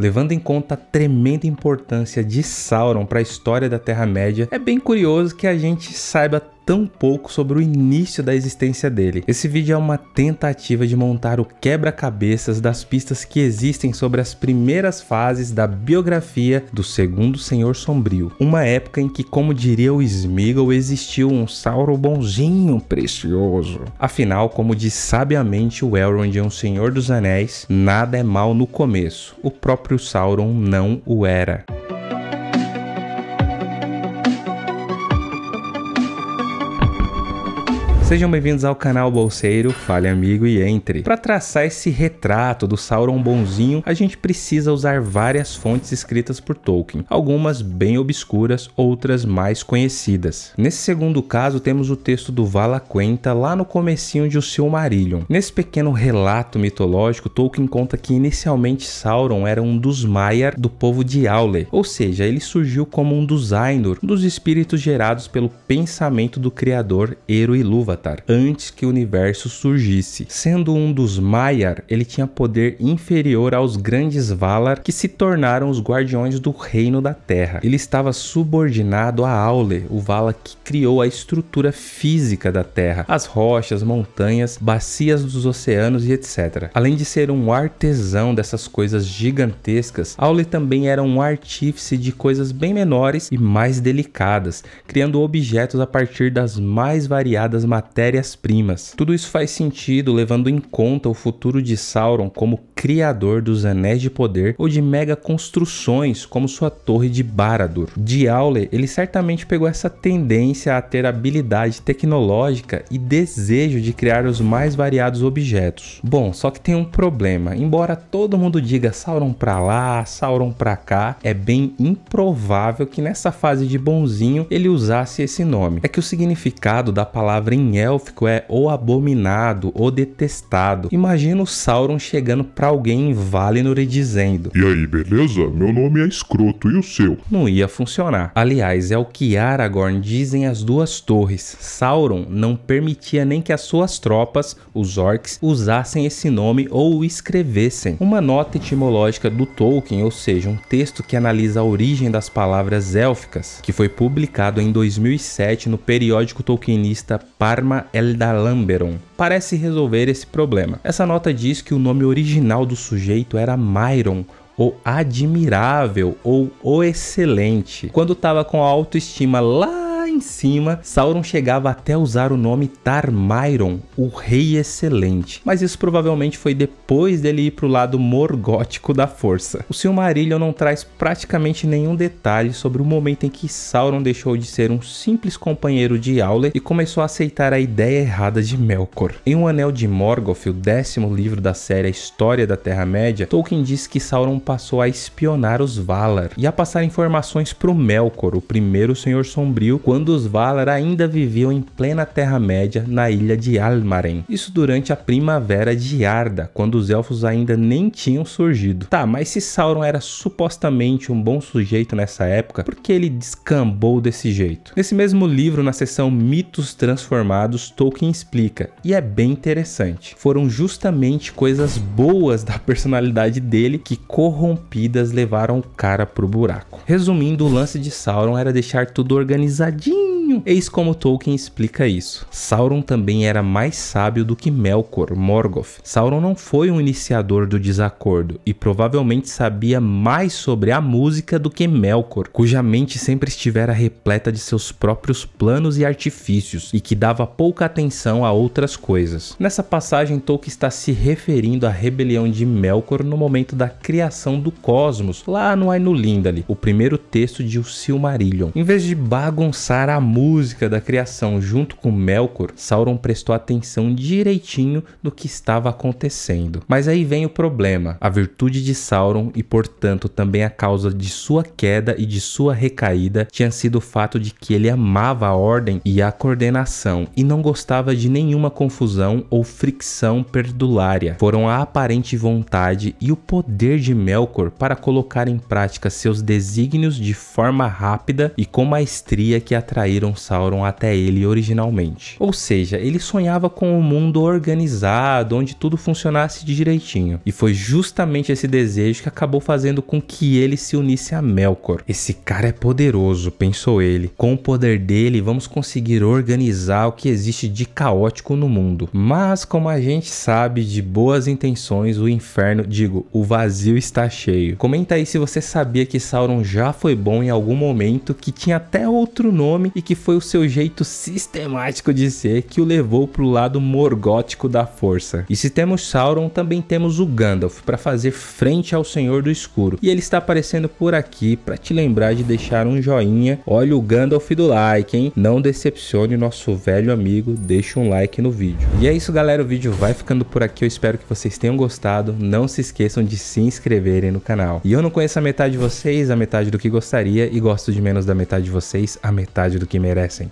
Levando em conta a tremenda importância de Sauron para a história da Terra-média, é bem curioso que a gente saiba tão pouco sobre o início da existência dele. Esse vídeo é uma tentativa de montar o quebra-cabeças das pistas que existem sobre as primeiras fases da biografia do segundo Senhor Sombrio, uma época em que, como diria o Smeagol, existiu um Sauron bonzinho precioso. Afinal, como diz sabiamente o Elrond em Um Senhor dos Anéis, nada é mal no começo, o próprio Sauron não o era. Sejam bem-vindos ao canal Bolseiro, fale amigo e entre. Para traçar esse retrato do Sauron bonzinho, a gente precisa usar várias fontes escritas por Tolkien, algumas bem obscuras, outras mais conhecidas. Nesse segundo caso, temos o texto do Vala Quenta lá no comecinho de O Silmarillion. Nesse pequeno relato mitológico, Tolkien conta que inicialmente Sauron era um dos Maiar do povo de Aule, ou seja, ele surgiu como um dos Ainur, um dos espíritos gerados pelo pensamento do criador Eru Ilúvatar antes que o universo surgisse. Sendo um dos Maiar, ele tinha poder inferior aos grandes Valar que se tornaram os guardiões do reino da Terra. Ele estava subordinado a Aule, o Vala que criou a estrutura física da Terra, as rochas, montanhas, bacias dos oceanos e etc. Além de ser um artesão dessas coisas gigantescas, Aule também era um artífice de coisas bem menores e mais delicadas, criando objetos a partir das mais variadas matérias matérias-primas. Tudo isso faz sentido levando em conta o futuro de Sauron como criador dos Anéis de Poder ou de mega construções como sua Torre de Barad-dûr. De Auler, ele certamente pegou essa tendência a ter habilidade tecnológica e desejo de criar os mais variados objetos. Bom, só que tem um problema. Embora todo mundo diga Sauron pra lá, Sauron pra cá, é bem improvável que nessa fase de bonzinho ele usasse esse nome. É que o significado da palavra em élfico é ou abominado ou detestado. Imagina o Sauron chegando pra alguém em Valinor e dizendo: E aí, beleza? Meu nome é escroto e o seu? Não ia funcionar. Aliás, é o que Aragorn dizem as duas torres. Sauron não permitia nem que as suas tropas, os orcs, usassem esse nome ou o escrevessem. Uma nota etimológica do Tolkien, ou seja, um texto que analisa a origem das palavras élficas, que foi publicado em 2007 no periódico tolkienista Parma Eldalamberon, parece resolver esse problema. Essa nota diz que o nome original do sujeito era Myron, o admirável ou o excelente. Quando estava com a autoestima lá em cima, Sauron chegava até usar o nome Tarmairon, o Rei Excelente, mas isso provavelmente foi depois dele ir para o lado morgótico da força. O Silmarillion não traz praticamente nenhum detalhe sobre o momento em que Sauron deixou de ser um simples companheiro de Aule e começou a aceitar a ideia errada de Melkor. Em O Anel de Morgoth, o décimo livro da série A História da Terra-média, Tolkien diz que Sauron passou a espionar os Valar e a passar informações para o Melkor, o primeiro Senhor Sombrio, quando quando os Valar ainda viviam em plena Terra-média na ilha de Almaren. Isso durante a primavera de Arda, quando os elfos ainda nem tinham surgido. Tá, mas se Sauron era supostamente um bom sujeito nessa época, por que ele descambou desse jeito? Nesse mesmo livro, na seção Mitos Transformados, Tolkien explica, e é bem interessante. Foram justamente coisas boas da personalidade dele que corrompidas levaram o cara pro buraco. Resumindo, o lance de Sauron era deixar tudo organizadinho Eis como Tolkien explica isso. Sauron também era mais sábio do que Melkor Morgoth. Sauron não foi um iniciador do desacordo e provavelmente sabia mais sobre a música do que Melkor, cuja mente sempre estivera repleta de seus próprios planos e artifícios e que dava pouca atenção a outras coisas. Nessa passagem, Tolkien está se referindo à rebelião de Melkor no momento da criação do cosmos, lá no Ainulindale, o primeiro texto de O Silmarillion. Em vez de bagunçar a música música da criação junto com Melkor, Sauron prestou atenção direitinho no que estava acontecendo. Mas aí vem o problema: a virtude de Sauron e, portanto, também a causa de sua queda e de sua recaída tinha sido o fato de que ele amava a ordem e a coordenação e não gostava de nenhuma confusão ou fricção perdulária. Foram a aparente vontade e o poder de Melkor para colocar em prática seus desígnios de forma rápida e com maestria que atraíram Sauron até ele originalmente. Ou seja, ele sonhava com um mundo organizado, onde tudo funcionasse direitinho. E foi justamente esse desejo que acabou fazendo com que ele se unisse a Melkor. Esse cara é poderoso, pensou ele. Com o poder dele, vamos conseguir organizar o que existe de caótico no mundo. Mas, como a gente sabe, de boas intenções, o inferno, digo, o vazio está cheio. Comenta aí se você sabia que Sauron já foi bom em algum momento, que tinha até outro nome e que que foi o seu jeito sistemático de ser que o levou para o lado morgótico da força. E se temos Sauron, também temos o Gandalf para fazer frente ao Senhor do Escuro. E ele está aparecendo por aqui para te lembrar de deixar um joinha. Olha o Gandalf do like, hein? Não decepcione nosso velho amigo, deixa um like no vídeo. E é isso galera, o vídeo vai ficando por aqui, eu espero que vocês tenham gostado. Não se esqueçam de se inscreverem no canal. E eu não conheço a metade de vocês, a metade do que gostaria e gosto de menos da metade de vocês, a metade do que merecem.